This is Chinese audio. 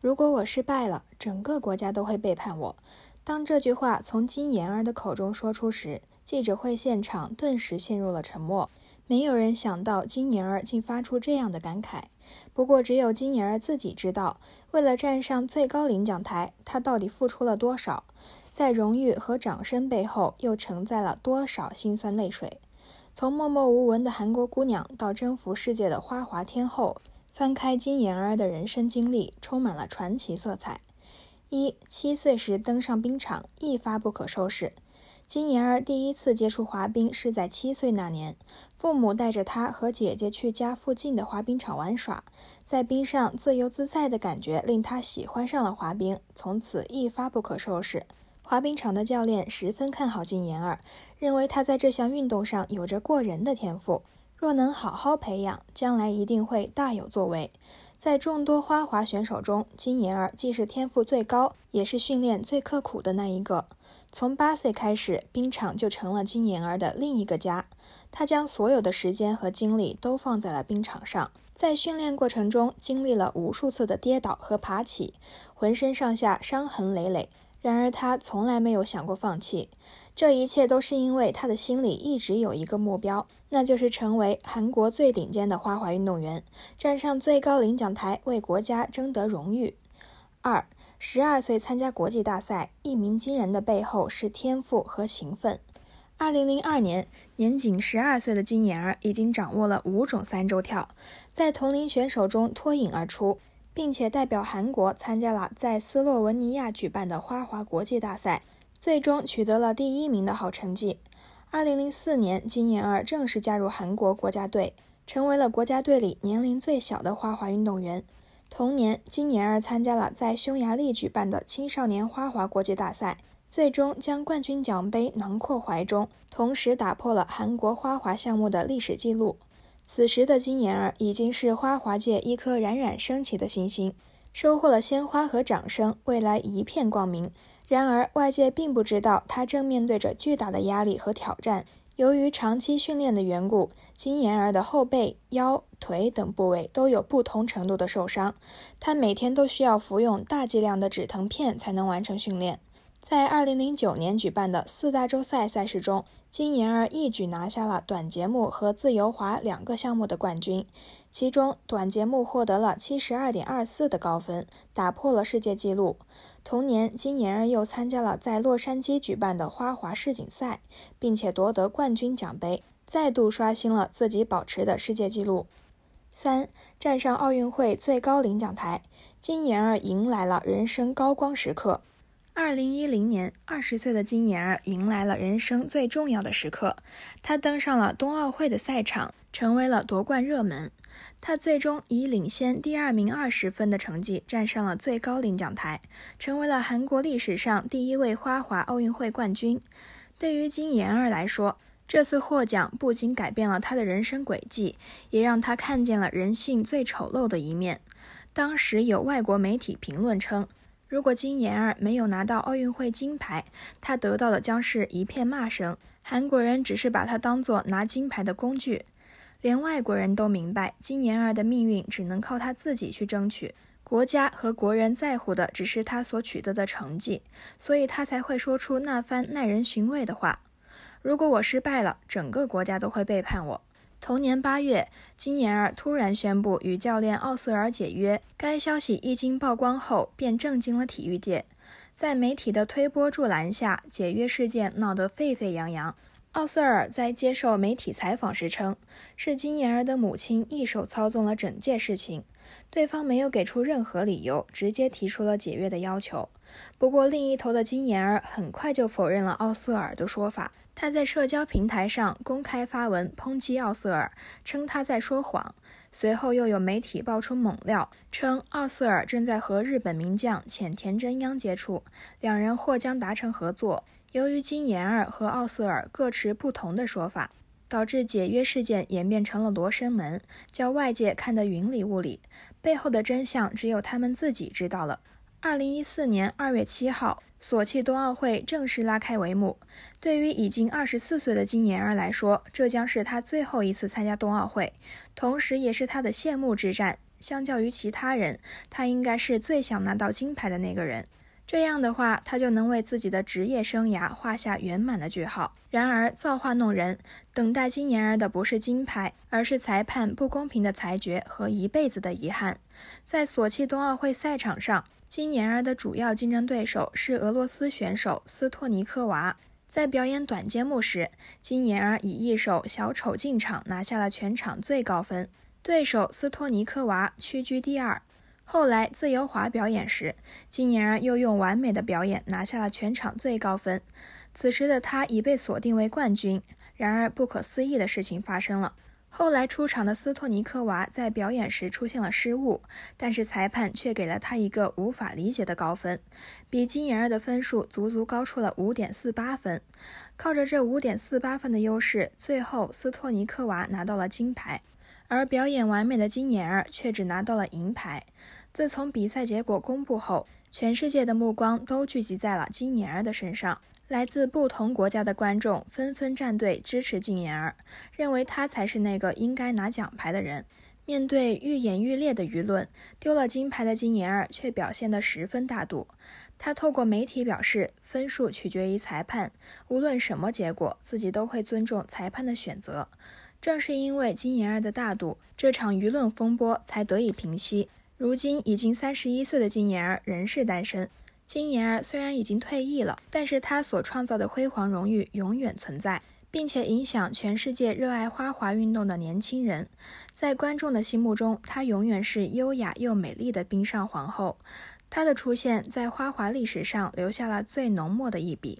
如果我失败了，整个国家都会背叛我。当这句话从金妍儿的口中说出时，记者会现场顿时陷入了沉默。没有人想到金妍儿竟发出这样的感慨。不过，只有金妍儿自己知道，为了站上最高领奖台，她到底付出了多少，在荣誉和掌声背后又承载了多少辛酸泪水。从默默无闻的韩国姑娘，到征服世界的花滑天后。翻开金妍儿的人生经历，充满了传奇色彩。一七岁时登上冰场，一发不可收拾。金妍儿第一次接触滑冰是在七岁那年，父母带着她和姐姐去家附近的滑冰场玩耍，在冰上自由自在的感觉令她喜欢上了滑冰，从此一发不可收拾。滑冰场的教练十分看好金妍儿，认为她在这项运动上有着过人的天赋。若能好好培养，将来一定会大有作为。在众多花滑选手中，金妍儿既是天赋最高，也是训练最刻苦的那一个。从八岁开始，冰场就成了金妍儿的另一个家。她将所有的时间和精力都放在了冰场上，在训练过程中经历了无数次的跌倒和爬起，浑身上下伤痕累累。然而，他从来没有想过放弃。这一切都是因为他的心里一直有一个目标，那就是成为韩国最顶尖的花滑运动员，站上最高领奖台，为国家争得荣誉。二十二岁参加国际大赛，一鸣惊人的背后是天赋和勤奋。二零零二年，年仅十二岁的金妍儿已经掌握了五种三周跳，在同龄选手中脱颖而出。并且代表韩国参加了在斯洛文尼亚举办的花滑国际大赛，最终取得了第一名的好成绩。2004年，金妍儿正式加入韩国国家队，成为了国家队里年龄最小的花滑运动员。同年，金妍儿参加了在匈牙利举办的青少年花滑国际大赛，最终将冠军奖杯囊括怀中，同时打破了韩国花滑项目的历史记录。此时的金妍儿已经是花滑界一颗冉冉升起的新星，收获了鲜花和掌声，未来一片光明。然而，外界并不知道她正面对着巨大的压力和挑战。由于长期训练的缘故，金妍儿的后背、腰、腿等部位都有不同程度的受伤，她每天都需要服用大剂量的止疼片才能完成训练。在二零零九年举办的四大洲赛赛事中，金妍儿一举拿下了短节目和自由滑两个项目的冠军，其中短节目获得了七十二点二四的高分，打破了世界纪录。同年，金妍儿又参加了在洛杉矶举办的花滑世锦赛，并且夺得冠军奖杯，再度刷新了自己保持的世界纪录。三站上奥运会最高领奖台，金妍儿迎来了人生高光时刻。二零一零年，二十岁的金妍儿迎来了人生最重要的时刻，她登上了冬奥会的赛场，成为了夺冠热门。她最终以领先第二名二十分的成绩，站上了最高领奖台，成为了韩国历史上第一位花滑奥运会冠军。对于金妍儿来说，这次获奖不仅改变了她的人生轨迹，也让她看见了人性最丑陋的一面。当时有外国媒体评论称。如果金妍儿没有拿到奥运会金牌，她得到的将是一片骂声。韩国人只是把她当作拿金牌的工具，连外国人都明白，金妍儿的命运只能靠她自己去争取。国家和国人在乎的只是她所取得的成绩，所以她才会说出那番耐人寻味的话：“如果我失败了，整个国家都会背叛我。”同年八月，金妍儿突然宣布与教练奥瑟尔解约。该消息一经曝光后，便震惊了体育界。在媒体的推波助澜下，解约事件闹得沸沸扬扬。奥瑟尔在接受媒体采访时称，是金妍儿的母亲一手操纵了整件事情，对方没有给出任何理由，直接提出了解约的要求。不过，另一头的金妍儿很快就否认了奥瑟尔的说法。他在社交平台上公开发文抨击奥瑟尔，称他在说谎。随后又有媒体爆出猛料，称奥瑟尔正在和日本名将浅田真央接触，两人或将达成合作。由于金妍儿和奥瑟尔各持不同的说法，导致解约事件演变成了罗生门，叫外界看得云里雾里，背后的真相只有他们自己知道了。二零一四年二月七号，索契冬奥会正式拉开帷幕。对于已经二十四岁的金妍儿来说，这将是她最后一次参加冬奥会，同时也是她的谢幕之战。相较于其他人，她应该是最想拿到金牌的那个人。这样的话，她就能为自己的职业生涯画下圆满的句号。然而，造化弄人，等待金妍儿的不是金牌，而是裁判不公平的裁决和一辈子的遗憾。在索契冬奥会赛场上。金妍儿的主要竞争对手是俄罗斯选手斯托尼科娃。在表演短节目时，金妍儿以一首小丑进场拿下了全场最高分，对手斯托尼科娃屈居第二。后来自由滑表演时，金妍儿又用完美的表演拿下了全场最高分，此时的她已被锁定为冠军。然而，不可思议的事情发生了。后来出场的斯托尼科娃在表演时出现了失误，但是裁判却给了她一个无法理解的高分，比金妍儿的分数足足高出了五点四八分。靠着这五点四八分的优势，最后斯托尼科娃拿到了金牌，而表演完美的金妍儿却只拿到了银牌。自从比赛结果公布后，全世界的目光都聚集在了金妍儿的身上。来自不同国家的观众纷纷站队支持金妍儿，认为她才是那个应该拿奖牌的人。面对愈演愈烈的舆论，丢了金牌的金妍儿却表现得十分大度。他透过媒体表示，分数取决于裁判，无论什么结果，自己都会尊重裁判的选择。正是因为金妍儿的大度，这场舆论风波才得以平息。如今已经三十一岁的金妍儿仍是单身。金妍儿虽然已经退役了，但是她所创造的辉煌荣誉永远存在，并且影响全世界热爱花滑运动的年轻人。在观众的心目中，她永远是优雅又美丽的冰上皇后。她的出现，在花滑历史上留下了最浓墨的一笔。